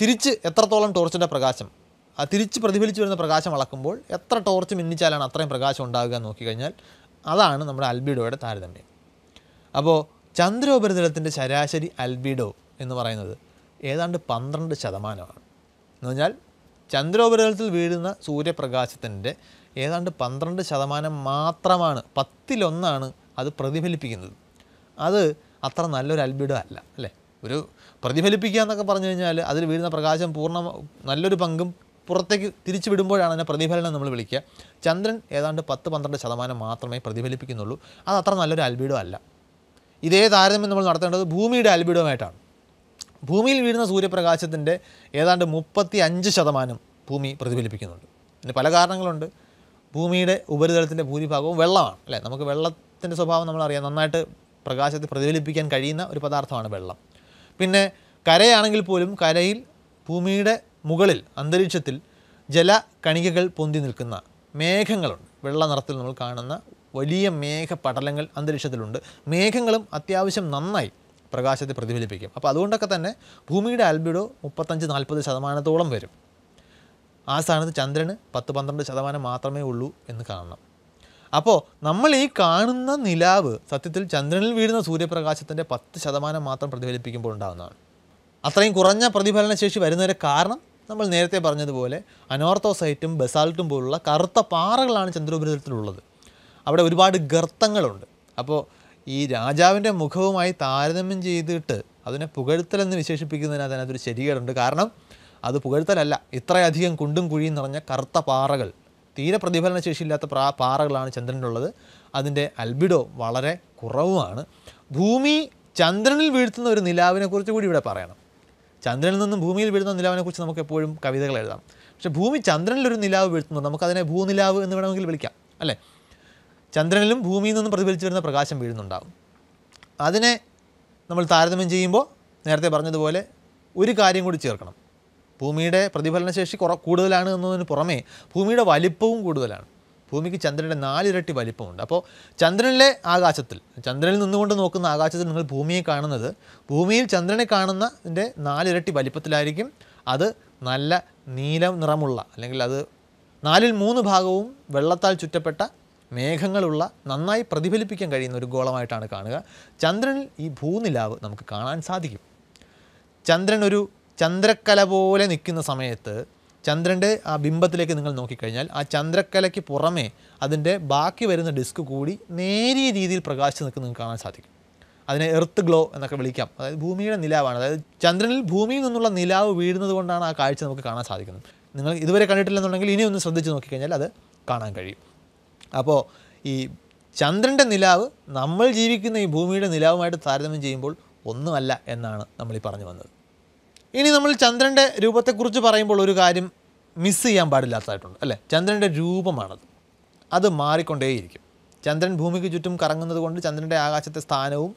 തിരിച്ച് എത്രത്തോളം ടോർച്ചിൻ്റെ പ്രകാശം ആ തിരിച്ച് പ്രതിഫലിച്ചു വരുന്ന പ്രകാശം അളക്കുമ്പോൾ എത്ര ടോർച്ച് മിന്നിച്ചാലാണ് അത്രയും പ്രകാശം ഉണ്ടാകുക നോക്കിക്കഴിഞ്ഞാൽ അതാണ് നമ്മുടെ അൽബിഡോയുടെ താരതമ്യം അപ്പോൾ ചന്ദ്രോപരിതലത്തിൻ്റെ ശരാശരി അൽബിഡോ എന്ന് പറയുന്നത് ഏതാണ്ട് പന്ത്രണ്ട് ശതമാനമാണ് എന്ന് പറഞ്ഞാൽ ചന്ദ്രോപരിതലത്തിൽ വീഴുന്ന സൂര്യപ്രകാശത്തിൻ്റെ ഏതാണ്ട് പന്ത്രണ്ട് ശതമാനം മാത്രമാണ് പത്തിലൊന്നാണ് അത് പ്രതിഫലിപ്പിക്കുന്നത് അത് അത്ര നല്ലൊരു അൽബിഡോ അല്ല അല്ലേ ഒരു പ്രതിഫലിപ്പിക്കുക എന്നൊക്കെ പറഞ്ഞു കഴിഞ്ഞാൽ അതിൽ വീഴുന്ന പ്രകാശം പൂർണ്ണ നല്ലൊരു പങ്കും പുറത്തേക്ക് തിരിച്ചു വിടുമ്പോഴാണ് അതിനെ പ്രതിഫലനം നമ്മൾ വിളിക്കുക ചന്ദ്രൻ ഏതാണ്ട് പത്ത് പന്ത്രണ്ട് ശതമാനം മാത്രമേ പ്രതിഫലിപ്പിക്കുന്നുള്ളൂ അത് അത്ര നല്ലൊരു അൽബിഡോ അല്ല ഇതേ താരതമ്യം നമ്മൾ നടത്തേണ്ടത് ഭൂമിയുടെ അൽബിഡവുമായിട്ടാണ് ഭൂമിയിൽ വീഴുന്ന സൂര്യപ്രകാശത്തിൻ്റെ ഏതാണ്ട് മുപ്പത്തി അഞ്ച് ശതമാനം ഭൂമി പ്രതിഫലിപ്പിക്കുന്നുണ്ട് അതിന് പല കാരണങ്ങളുണ്ട് ഭൂമിയുടെ ഉപരിതലത്തിൻ്റെ ഭൂരിഭാഗവും വെള്ളമാണ് അല്ലേ നമുക്ക് വെള്ളത്തിൻ്റെ സ്വഭാവം നമ്മളറിയാം നന്നായിട്ട് പ്രകാശത്തെ പ്രതിഫലിപ്പിക്കാൻ കഴിയുന്ന ഒരു പദാർത്ഥമാണ് വെള്ളം പിന്നെ കരയാണെങ്കിൽ പോലും കരയിൽ ഭൂമിയുടെ മുകളിൽ അന്തരീക്ഷത്തിൽ ജല കണികകൾ പൊന്തി നിൽക്കുന്ന മേഘങ്ങളുണ്ട് വെള്ള നിറത്തിൽ നമ്മൾ കാണുന്ന വലിയ മേഘപടലങ്ങൾ അന്തരീക്ഷത്തിലുണ്ട് മേഘങ്ങളും അത്യാവശ്യം നന്നായി പ്രകാശത്തെ പ്രതിഫലിപ്പിക്കും അപ്പോൾ അതുകൊണ്ടൊക്കെ തന്നെ ഭൂമിയുടെ ആൽബിഡോ മുപ്പത്തഞ്ച് നാൽപ്പത് ശതമാനത്തോളം വരും ആ സ്ഥാനത്ത് ചന്ദ്രന് പത്ത് പന്ത്രണ്ട് ശതമാനം മാത്രമേ ഉള്ളൂ എന്ന് കാണണം അപ്പോൾ നമ്മൾ ഈ കാണുന്ന നിലാവ് സത്യത്തിൽ ചന്ദ്രനിൽ വീഴുന്ന സൂര്യപ്രകാശത്തിൻ്റെ പത്ത് ശതമാനം മാത്രം പ്രതിഫലിപ്പിക്കുമ്പോൾ ഉണ്ടാകുന്നതാണ് അത്രയും കുറഞ്ഞ പ്രതിഫലന ശേഷി വരുന്നതിൻ്റെ കാരണം നമ്മൾ നേരത്തെ പറഞ്ഞതുപോലെ അനോർത്തോസൈറ്റും ബസാൾട്ടും പോലുള്ള കറുത്ത പാറകളാണ് ചന്ദ്രോപരിതലത്തിലുള്ളത് അവിടെ ഒരുപാട് ഗർത്തങ്ങളുണ്ട് അപ്പോൾ ഈ രാജാവിൻ്റെ മുഖവുമായി താരതമ്യം ചെയ്തിട്ട് അതിനെ പുകഴ്ത്തലെന്ന് വിശേഷിപ്പിക്കുന്നതിന് അതിനകത്തൊരു ശരികേടുണ്ട് കാരണം അത് പുകഴ്ത്തലല്ല ഇത്രയധികം കുണ്ടും കുഴിയും നിറഞ്ഞ കറുത്ത പാറകൾ തീരെ പ്രതിഫലന ശേഷിയില്ലാത്ത പ്രാ പാറകളാണ് ചന്ദ്രനിലുള്ളത് അതിൻ്റെ അൽബിഡോ വളരെ കുറവുമാണ് ഭൂമി ചന്ദ്രനിൽ വീഴ്ത്തുന്ന ഒരു നിലാവിനെക്കുറിച്ച് കൂടി ഇവിടെ പറയണം ചന്ദ്രനിൽ നിന്നും ഭൂമിയിൽ വീഴുന്ന നിലാവിനെക്കുറിച്ച് നമുക്ക് എപ്പോഴും കവിതകൾ എഴുതാം പക്ഷേ ഭൂമി ചന്ദ്രനിലൊരു നിലാവ് വീഴ്ത്തുന്നു നമുക്കതിനെ ഭൂനിലാവ് എന്ന് വേണമെങ്കിൽ വിളിക്കാം അല്ലേ ചന്ദ്രനിലും ഭൂമിയിൽ നിന്നും പ്രതിഫലിച്ചു വരുന്ന പ്രകാശം വീഴുന്നുണ്ടാകും അതിനെ നമ്മൾ താരതമ്യം ചെയ്യുമ്പോൾ നേരത്തെ പറഞ്ഞതുപോലെ ഒരു കാര്യം കൂടി ചേർക്കണം ഭൂമിയുടെ പ്രതിഫലനശേഷി കുറ കൂടുതലാണ് എന്നതിന് പുറമേ ഭൂമിയുടെ വലിപ്പവും കൂടുതലാണ് ഭൂമിക്ക് ചന്ദ്രൻ്റെ നാലിരട്ടി വലിപ്പമുണ്ട് അപ്പോൾ ചന്ദ്രനിലെ ആകാശത്തിൽ ചന്ദ്രനിൽ നിന്നുകൊണ്ട് നോക്കുന്ന ആകാശത്തിൽ നിങ്ങൾ ഭൂമിയെ കാണുന്നത് ഭൂമിയിൽ ചന്ദ്രനെ കാണുന്നതിൻ്റെ നാലിരട്ടി വലിപ്പത്തിലായിരിക്കും അത് നല്ല നീല നിറമുള്ള അല്ലെങ്കിൽ അത് നാലിൽ മൂന്ന് ഭാഗവും വെള്ളത്താൽ ചുറ്റപ്പെട്ട മേഘങ്ങളുള്ള നന്നായി പ്രതിഫലിപ്പിക്കാൻ കഴിയുന്ന ഒരു ഗോളമായിട്ടാണ് കാണുക ചന്ദ്രനിൽ ഈ ഭൂനിലാവ് നമുക്ക് കാണാൻ സാധിക്കും ചന്ദ്രൻ ഒരു ചന്ദ്രക്കല പോലെ നിൽക്കുന്ന സമയത്ത് ചന്ദ്രൻ്റെ ആ ബിംബത്തിലേക്ക് നിങ്ങൾ നോക്കിക്കഴിഞ്ഞാൽ ആ ചന്ദ്രക്കലയ്ക്ക് പുറമേ അതിൻ്റെ ബാക്കി വരുന്ന ഡിസ്ക് കൂടി നേരിയ രീതിയിൽ പ്രകാശിച്ച് നിങ്ങൾക്ക് കാണാൻ സാധിക്കും അതിനെ എർത്ത് ഗ്ലോ എന്നൊക്കെ വിളിക്കാം അതായത് ഭൂമിയുടെ നിലാവാണ് അതായത് ചന്ദ്രനിൽ ഭൂമിയിൽ നിന്നുള്ള നിലാവ് വീഴുന്നത് കൊണ്ടാണ് ആ കാഴ്ച നമുക്ക് കാണാൻ സാധിക്കുന്നത് നിങ്ങൾ ഇതുവരെ കണ്ടിട്ടില്ലെന്നുണ്ടെങ്കിൽ ഇനി ഒന്ന് ശ്രദ്ധിച്ച് നോക്കിക്കഴിഞ്ഞാൽ അത് കാണാൻ കഴിയും അപ്പോൾ ഈ ചന്ദ്രൻ്റെ നിലാവ് നമ്മൾ ജീവിക്കുന്ന ഈ ഭൂമിയുടെ നിലാവുമായിട്ട് താരതമ്യം ചെയ്യുമ്പോൾ ഒന്നുമല്ല എന്നാണ് നമ്മൾ ഈ പറഞ്ഞു വന്നത് ഇനി നമ്മൾ ചന്ദ്രൻ്റെ രൂപത്തെക്കുറിച്ച് പറയുമ്പോൾ ഒരു കാര്യം മിസ് ചെയ്യാൻ പാടില്ലാത്തതായിട്ടുണ്ട് അല്ലേ ചന്ദ്രൻ്റെ രൂപമാണത് അത് മാറിക്കൊണ്ടേയിരിക്കും ചന്ദ്രൻ ഭൂമിക്ക് ചുറ്റും കറങ്ങുന്നത് കൊണ്ട് ചന്ദ്രൻ്റെ ആകാശത്തെ സ്ഥാനവും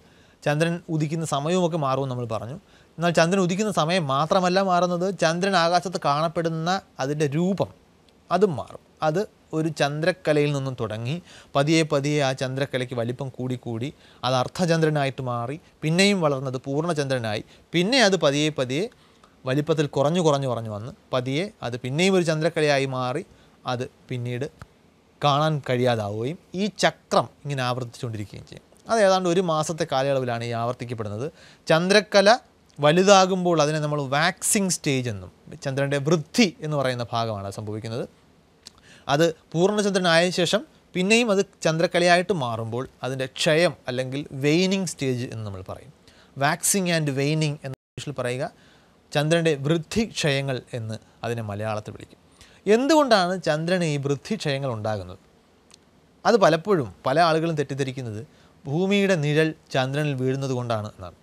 ചന്ദ്രൻ ഉദിക്കുന്ന സമയവും ഒക്കെ മാറുമെന്ന് നമ്മൾ പറഞ്ഞു എന്നാൽ ചന്ദ്രൻ ഉദിക്കുന്ന സമയം മാത്രമല്ല മാറുന്നത് ചന്ദ്രൻ ആകാശത്ത് കാണപ്പെടുന്ന അതിൻ്റെ രൂപം അതും മാറും അത് ഒരു ചന്ദ്രക്കലയിൽ നിന്നും തുടങ്ങി പതിയെ പതിയെ ആ ചന്ദ്രക്കലയ്ക്ക് വലിപ്പം കൂടിക്കൂടി അത് അർദ്ധചന്ദ്രനായിട്ട് മാറി പിന്നെയും വളർന്നത് പൂർണ്ണചന്ദ്രനായി പിന്നെ അത് പതിയെ പതിയെ വലിപ്പത്തിൽ കുറഞ്ഞു കുറഞ്ഞു കുറഞ്ഞു വന്ന് പതിയെ അത് പിന്നെയും ഒരു ചന്ദ്രക്കലയായി മാറി അത് പിന്നീട് കാണാൻ കഴിയാതാവുകയും ഈ ചക്രം ഇങ്ങനെ ആവർത്തിച്ചുകൊണ്ടിരിക്കുകയും ചെയ്യും അത് ഏതാണ്ട് ഒരു മാസത്തെ കാലയളവിലാണ് ഈ ആവർത്തിക്കപ്പെടുന്നത് ചന്ദ്രക്കല വലുതാകുമ്പോൾ അതിനെ നമ്മൾ വാക്സിംഗ് സ്റ്റേജ് എന്നും ചന്ദ്രൻ്റെ വൃദ്ധി എന്ന് പറയുന്ന ഭാഗമാണ് സംഭവിക്കുന്നത് അത് പൂർണ്ണചന്ദ്രനായ ശേഷം പിന്നെയും അത് ചന്ദ്രക്കലയായിട്ട് മാറുമ്പോൾ അതിൻ്റെ ക്ഷയം അല്ലെങ്കിൽ വെയിനിങ് സ്റ്റേജ് എന്ന് നമ്മൾ പറയും വാക്സിങ് ആൻഡ് വെയിനിങ് എന്ന ഇംഗ്ലീഷിൽ പറയുക ചന്ദ്രൻ്റെ വൃദ്ധിക്ഷയങ്ങൾ എന്ന് അതിനെ മലയാളത്തിൽ വിളിക്കും എന്തുകൊണ്ടാണ് ചന്ദ്രൻ ഈ വൃദ്ധിക്ഷയങ്ങൾ ഉണ്ടാകുന്നത് അത് പലപ്പോഴും പല ആളുകളും തെറ്റിദ്ധരിക്കുന്നത് ഭൂമിയുടെ നിഴൽ ചന്ദ്രനിൽ വീഴുന്നത് കൊണ്ടാണ് എന്നാണ്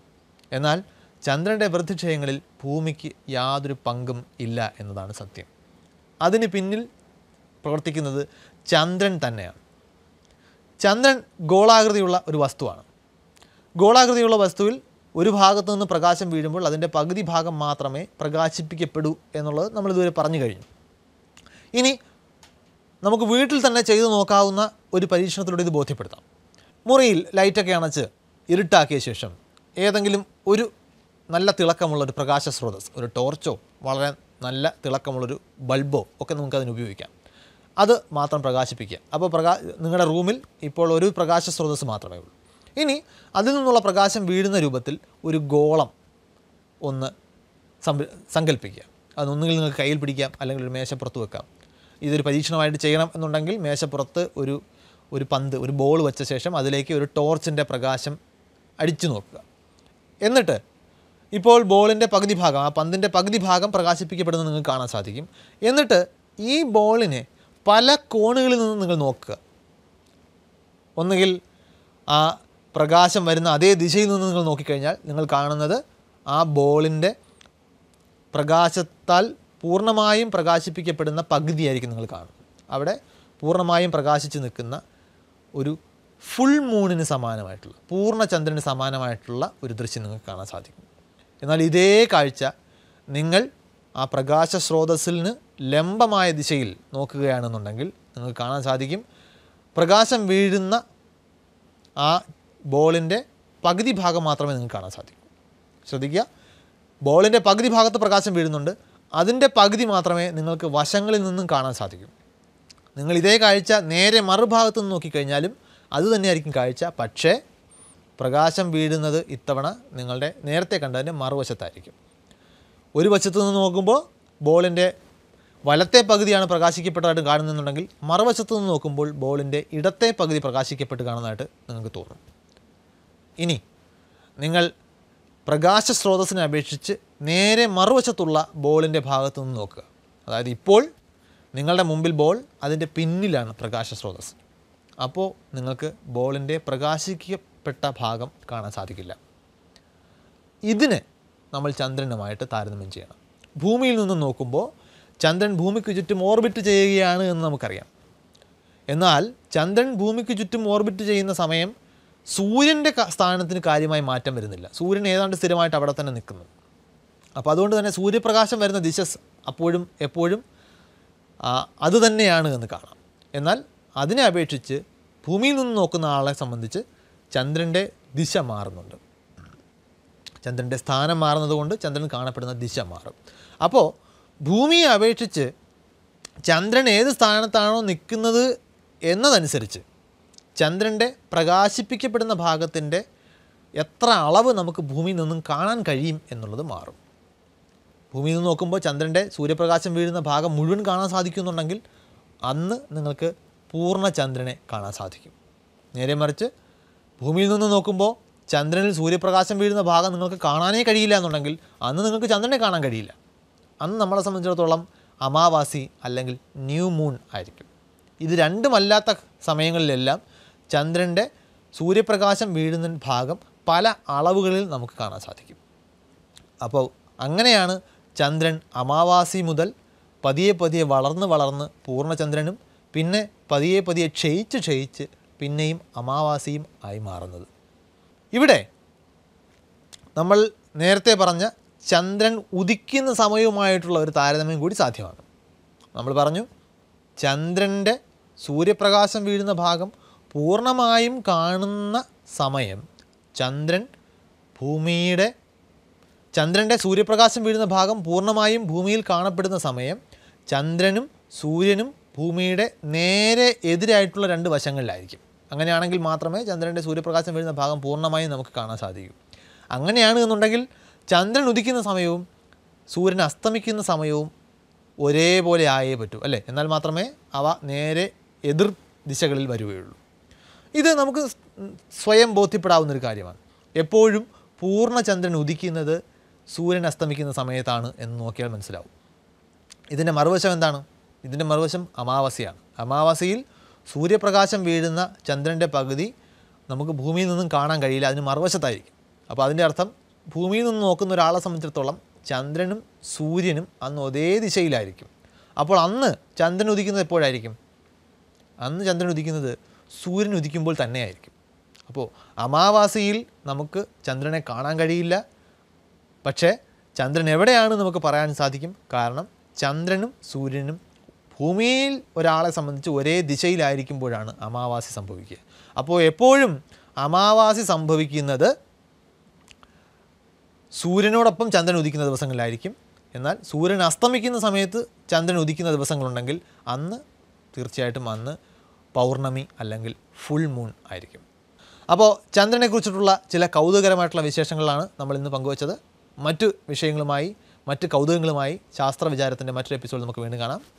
എന്നാൽ ചന്ദ്രൻ്റെ വൃദ്ധിക്ഷയങ്ങളിൽ ഭൂമിക്ക് യാതൊരു പങ്കും ഇല്ല എന്നതാണ് സത്യം അതിന് പിന്നിൽ പ്രവർത്തിക്കുന്നത് ചന്ദ്രൻ തന്നെയാണ് ചന്ദ്രൻ ഗോളാകൃതിയുള്ള ഒരു വസ്തുവാണ് ഗോളാകൃതിയുള്ള വസ്തുവിൽ ഒരു ഭാഗത്തു നിന്ന് പ്രകാശം വീഴുമ്പോൾ അതിൻ്റെ പകുതി ഭാഗം മാത്രമേ പ്രകാശിപ്പിക്കപ്പെടൂ എന്നുള്ളത് നമ്മൾ ഇതുവരെ പറഞ്ഞു കഴിഞ്ഞു ഇനി നമുക്ക് വീട്ടിൽ തന്നെ ചെയ്തു നോക്കാവുന്ന ഒരു പരീക്ഷണത്തിലൂടെ ഇത് ബോധ്യപ്പെടുത്താം മുറിയിൽ ലൈറ്റൊക്കെ അണച്ച് ഇരുട്ടാക്കിയ ശേഷം ഏതെങ്കിലും ഒരു നല്ല തിളക്കമുള്ളൊരു പ്രകാശ സ്രോതസ് ഒരു ടോർച്ചോ വളരെ നല്ല തിളക്കമുള്ളൊരു ബൾബോ ഒക്കെ നമുക്കതിന് ഉപയോഗിക്കാം അത് മാത്രം പ്രകാശിപ്പിക്കുക അപ്പോൾ പ്രകാ നിങ്ങളുടെ റൂമിൽ ഇപ്പോൾ ഒരു പ്രകാശ സ്രോതസ്സ് മാത്രമേ ഉള്ളൂ ഇനി അതിൽ നിന്നുള്ള പ്രകാശം വീഴുന്ന രൂപത്തിൽ ഒരു ഗോളം ഒന്ന് സങ്കല്പിക്കുക അത് ഒന്നുകിൽ നിങ്ങൾക്ക് കയ്യിൽ പിടിക്കാം അല്ലെങ്കിൽ ഒരു മേശപ്പുറത്ത് വെക്കാം ഇതൊരു പരീക്ഷണമായിട്ട് ചെയ്യണം എന്നുണ്ടെങ്കിൽ മേശപ്പുറത്ത് ഒരു ഒരു പന്ത് ഒരു ബോൾ വെച്ച ശേഷം അതിലേക്ക് ഒരു ടോർച്ചിൻ്റെ പ്രകാശം അടിച്ചു നോക്കുക എന്നിട്ട് ഇപ്പോൾ ബോളിൻ്റെ പകുതി ഭാഗം ആ പന്തിൻ്റെ പകുതി ഭാഗം പ്രകാശിപ്പിക്കപ്പെടുന്നത് നിങ്ങൾക്ക് കാണാൻ സാധിക്കും എന്നിട്ട് ഈ ബോളിനെ പല കോണുകളിൽ നിന്ന് നിങ്ങൾ നോക്കുക ഒന്നുകിൽ ആ പ്രകാശം വരുന്ന അതേ ദിശയിൽ നിന്ന് നിങ്ങൾ നോക്കിക്കഴിഞ്ഞാൽ നിങ്ങൾ കാണുന്നത് ആ ബോളിൻ്റെ പ്രകാശത്താൽ പൂർണ്ണമായും പ്രകാശിപ്പിക്കപ്പെടുന്ന പകുതിയായിരിക്കും നിങ്ങൾ കാണും അവിടെ പൂർണ്ണമായും പ്രകാശിച്ച് നിൽക്കുന്ന ഒരു ഫുൾ മൂണിന് സമാനമായിട്ടുള്ള പൂർണ്ണ ചന്ദ്രന് സമാനമായിട്ടുള്ള ഒരു ദൃശ്യം നിങ്ങൾക്ക് കാണാൻ സാധിക്കും എന്നാൽ ഇതേ കാഴ്ച നിങ്ങൾ ആ പ്രകാശ സ്രോതസ്സിന് ലംബമായ ദിശയിൽ നോക്കുകയാണെന്നുണ്ടെങ്കിൽ നിങ്ങൾക്ക് കാണാൻ സാധിക്കും പ്രകാശം വീഴുന്ന ആ ബോളിൻ്റെ പകുതി ഭാഗം മാത്രമേ നിങ്ങൾക്ക് കാണാൻ സാധിക്കൂ ശ്രദ്ധിക്കുക ബോളിൻ്റെ പകുതി ഭാഗത്ത് പ്രകാശം വീഴുന്നുണ്ട് അതിൻ്റെ പകുതി മാത്രമേ നിങ്ങൾക്ക് വശങ്ങളിൽ നിന്നും കാണാൻ സാധിക്കൂ നിങ്ങൾ ഇതേ കാഴ്ച നേരെ മറുഭാഗത്തു നിന്ന് നോക്കിക്കഴിഞ്ഞാലും അത് തന്നെയായിരിക്കും കാഴ്ച പക്ഷേ പ്രകാശം വീഴുന്നത് ഇത്തവണ നിങ്ങളുടെ നേരത്തെ കണ്ടതിൻ്റെ മറുവശത്തായിരിക്കും ഒരു വശത്തു നിന്ന് നോക്കുമ്പോൾ ബോളിൻ്റെ വലത്തെ പകുതിയാണ് പ്രകാശിക്കപ്പെട്ടതായിട്ട് കാണുന്നുണ്ടെങ്കിൽ മറുവശത്തു നിന്ന് നോക്കുമ്പോൾ ബോളിൻ്റെ ഇടത്തെ പകുതി പ്രകാശിക്കപ്പെട്ട് കാണുന്നതായിട്ട് നിങ്ങൾക്ക് തോന്നും ഇനി നിങ്ങൾ പ്രകാശ സ്രോതസ്സിനെ അപേക്ഷിച്ച് നേരെ മറുവശത്തുള്ള ബോളിൻ്റെ ഭാഗത്തു നിന്ന് നോക്കുക അതായത് ഇപ്പോൾ നിങ്ങളുടെ മുമ്പിൽ ബോൾ അതിൻ്റെ പിന്നിലാണ് പ്രകാശ സ്രോതസ് അപ്പോൾ നിങ്ങൾക്ക് ബോളിൻ്റെ പ്രകാശിക്കപ്പെട്ട ഭാഗം കാണാൻ സാധിക്കില്ല ഇതിന് നമ്മൾ ചന്ദ്രനുമായിട്ട് താരതമ്യം ചെയ്യണം ഭൂമിയിൽ നിന്ന് നോക്കുമ്പോൾ ചന്ദ്രൻ ഭൂമിക്ക് ചുറ്റും ഓർബിറ്റ് ചെയ്യുകയാണ് എന്ന് നമുക്കറിയാം എന്നാൽ ചന്ദ്രൻ ഭൂമിക്ക് ചുറ്റും ഓർബിറ്റ് ചെയ്യുന്ന സമയം സൂര്യൻ്റെ സ്ഥാനത്തിന് കാര്യമായി മാറ്റം വരുന്നില്ല സൂര്യൻ ഏതാണ്ട് സ്ഥിരമായിട്ട് അവിടെ തന്നെ നിൽക്കുന്നു അപ്പോൾ അതുകൊണ്ട് തന്നെ സൂര്യപ്രകാശം വരുന്ന ദിശ അപ്പോഴും എപ്പോഴും അത് തന്നെയാണ് എന്ന് കാണാം എന്നാൽ അതിനെ അപേക്ഷിച്ച് ഭൂമിയിൽ നിന്ന് നോക്കുന്ന ആളെ സംബന്ധിച്ച് ചന്ദ്രൻ്റെ ദിശ മാറുന്നുണ്ട് ചന്ദ്രൻ്റെ സ്ഥാനം മാറുന്നതുകൊണ്ട് ചന്ദ്രൻ കാണപ്പെടുന്ന ദിശ മാറും അപ്പോൾ ഭൂമിയെ അപേക്ഷിച്ച് ചന്ദ്രൻ ഏത് സ്ഥാനത്താണോ നിൽക്കുന്നത് എന്നതനുസരിച്ച് ചന്ദ്രൻ്റെ പ്രകാശിപ്പിക്കപ്പെടുന്ന ഭാഗത്തിൻ്റെ എത്ര അളവ് നമുക്ക് ഭൂമിയിൽ നിന്നും കാണാൻ കഴിയും എന്നുള്ളത് മാറും ഭൂമിയിൽ നിന്ന് നോക്കുമ്പോൾ ചന്ദ്രൻ്റെ സൂര്യപ്രകാശം വീഴുന്ന ഭാഗം മുഴുവൻ കാണാൻ സാധിക്കുന്നുണ്ടെങ്കിൽ അന്ന് നിങ്ങൾക്ക് പൂർണ്ണ ചന്ദ്രനെ കാണാൻ സാധിക്കും നേരെ മറിച്ച് ഭൂമിയിൽ നിന്ന് നോക്കുമ്പോൾ ചന്ദ്രനിൽ സൂര്യപ്രകാശം വീഴുന്ന ഭാഗം നിങ്ങൾക്ക് കാണാനേ കഴിയില്ല എന്നുണ്ടെങ്കിൽ അന്ന് നിങ്ങൾക്ക് ചന്ദ്രനെ കാണാൻ കഴിയില്ല അന്ന് നമ്മളെ സംബന്ധിച്ചിടത്തോളം അമാവാസി അല്ലെങ്കിൽ ന്യൂ മൂൺ ആയിരിക്കും ഇത് രണ്ടുമല്ലാത്ത സമയങ്ങളിലെല്ലാം ചന്ദ്രൻ്റെ സൂര്യപ്രകാശം വീഴുന്ന ഭാഗം പല അളവുകളിൽ നമുക്ക് കാണാൻ സാധിക്കും അപ്പോൾ അങ്ങനെയാണ് ചന്ദ്രൻ അമാവാസി മുതൽ പതിയെ പതിയെ വളർന്ന് വളർന്ന് പൂർണ്ണചന്ദ്രനും പിന്നെ പതിയെ പതിയെ ക്ഷയിച്ച് ക്ഷയിച്ച് പിന്നെയും അമാവാസിയും ആയി മാറുന്നത് ഇവിടെ നമ്മൾ നേരത്തെ പറഞ്ഞ ചന്ദ്രൻ ഉദിക്കുന്ന സമയവുമായിട്ടുള്ള ഒരു താരതമ്യം കൂടി സാധ്യമാണ് നമ്മൾ പറഞ്ഞു ചന്ദ്രൻ്റെ സൂര്യപ്രകാശം വീഴുന്ന ഭാഗം പൂർണ്ണമായും കാണുന്ന സമയം ചന്ദ്രൻ ഭൂമിയുടെ ചന്ദ്രൻ്റെ സൂര്യപ്രകാശം വീഴുന്ന ഭാഗം പൂർണ്ണമായും ഭൂമിയിൽ കാണപ്പെടുന്ന സമയം ചന്ദ്രനും സൂര്യനും ഭൂമിയുടെ നേരെ എതിരായിട്ടുള്ള രണ്ട് വശങ്ങളിലായിരിക്കും അങ്ങനെയാണെങ്കിൽ മാത്രമേ ചന്ദ്രൻ്റെ സൂര്യപ്രകാശം വീഴുന്ന ഭാഗം പൂർണ്ണമായും നമുക്ക് കാണാൻ സാധിക്കൂ അങ്ങനെയാണ് എന്നുണ്ടെങ്കിൽ ചന്ദ്രൻ ഉദിക്കുന്ന സമയവും സൂര്യൻ അസ്തമിക്കുന്ന സമയവും ഒരേപോലെ ആയേ പറ്റൂ അല്ലേ എന്നാൽ മാത്രമേ അവ നേരെ എതിർ ദിശകളിൽ വരികയുള്ളൂ ഇത് നമുക്ക് സ്വയം ബോധ്യപ്പെടാവുന്നൊരു കാര്യമാണ് എപ്പോഴും പൂർണ്ണചന്ദ്രൻ ഉദിക്കുന്നത് സൂര്യൻ അസ്തമിക്കുന്ന സമയത്താണ് എന്ന് നോക്കിയാൽ മനസ്സിലാവും ഇതിൻ്റെ മറുവശം എന്താണ് ഇതിൻ്റെ മറുവശം അമാവാസിയാണ് അമാവാസിയിൽ സൂര്യപ്രകാശം വീഴുന്ന ചന്ദ്രൻ്റെ പകുതി നമുക്ക് ഭൂമിയിൽ നിന്നും കാണാൻ കഴിയില്ല അതിന് മറുവശത്തായിരിക്കും അപ്പോൾ അതിൻ്റെ അർത്ഥം ഭൂമിയിൽ നിന്ന് നോക്കുന്ന ഒരാളെ സംബന്ധിച്ചിടത്തോളം ചന്ദ്രനും സൂര്യനും അന്ന് ഒരേ ദിശയിലായിരിക്കും അപ്പോൾ അന്ന് ചന്ദ്രൻ ഉദിക്കുന്നത് എപ്പോഴായിരിക്കും അന്ന് ചന്ദ്രൻ ഉദിക്കുന്നത് സൂര്യൻ ഉദിക്കുമ്പോൾ തന്നെയായിരിക്കും അപ്പോൾ അമാവാസിയിൽ നമുക്ക് ചന്ദ്രനെ കാണാൻ കഴിയില്ല പക്ഷേ ചന്ദ്രൻ എവിടെയാണ് നമുക്ക് പറയാൻ സാധിക്കും കാരണം ചന്ദ്രനും സൂര്യനും ഭൂമിയിൽ ഒരാളെ സംബന്ധിച്ച് ഒരേ ദിശയിലായിരിക്കുമ്പോഴാണ് അമാവാസി സംഭവിക്കുക അപ്പോൾ എപ്പോഴും അമാവാസി സംഭവിക്കുന്നത് സൂര്യനോടൊപ്പം ചന്ദ്രൻ ഉദിക്കുന്ന ദിവസങ്ങളിലായിരിക്കും എന്നാൽ സൂര്യൻ അസ്തമിക്കുന്ന സമയത്ത് ചന്ദ്രൻ ഉദിക്കുന്ന ദിവസങ്ങളുണ്ടെങ്കിൽ അന്ന് തീർച്ചയായിട്ടും അന്ന് പൗർണമി അല്ലെങ്കിൽ ഫുൾ മൂൺ ആയിരിക്കും അപ്പോൾ ചന്ദ്രനെക്കുറിച്ചിട്ടുള്ള ചില കൗതുകരമായിട്ടുള്ള വിശേഷങ്ങളാണ് നമ്മൾ ഇന്ന് പങ്കുവച്ചത് മറ്റു വിഷയങ്ങളുമായി മറ്റ് കൗതുകങ്ങളുമായി ശാസ്ത്ര വിചാരത്തിൻ്റെ മറ്റൊരു എപ്പിസോഡ് നമുക്ക് വീണ്ടും കാണാം